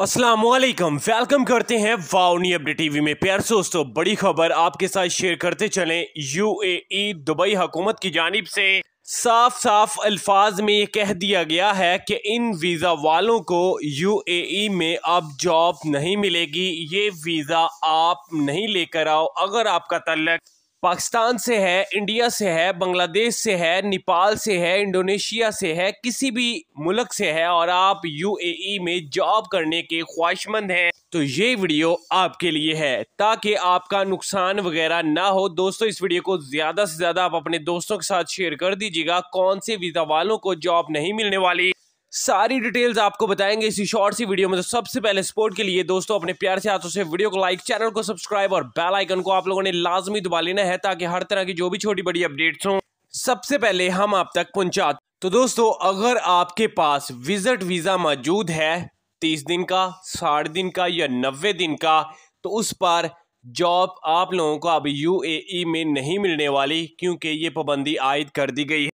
Aslam welcome करते हैं वाउनी update TV में प्यार दोस्तों बड़ी खबर आपके साथ शेयर करते चलें यूएई दुबई हुकूमत की जानब से साफ साफ अल्फाज में ये कह दिया गया है कि इन वीज़ा वालों को यूएई में अब जॉब नहीं मिलेगी ये वीज़ा आप नहीं लेकर आओ अगर आपका तल्लक पाकिस्तान से है इंडिया से है बांग्लादेश से है नेपाल से है इंडोनेशिया से है किसी भी मुल्क से है और आप यूएई e में जॉब करने के ख्वाहिशमंद हैं तो ये वीडियो आपके लिए है ताकि आपका नुकसान वगैरह ना हो दोस्तों इस वीडियो को ज़्यादा से ज़्यादा आप अपने दोस्तों के साथ शेयर कर दीजिएगा कौन से वीज़ा वालों को जॉब नहीं मिलने वाली सारी डिटेल्स आपको बताएंगे इसी शॉर्ट सी वीडियो में तो सबसे पहले सपोर्ट के लिए दोस्तों अपने प्यार से हाथों से वीडियो को लाइक चैनल को सब्सक्राइब और बेल आइकन को आप लोगों ने लाजमी दबा लेना है ताकि हर तरह की जो भी छोटी बड़ी अपडेट्स हो सबसे पहले हम आप तक पहुंचा तो दोस्तों अगर आपके पास विजिट वीज़ा मौजूद है तीस दिन का साठ दिन का या नब्बे दिन का तो उस पर जॉब आप लोगों को अब यू e में नहीं मिलने वाली क्योंकि ये पाबंदी आयद कर दी गई है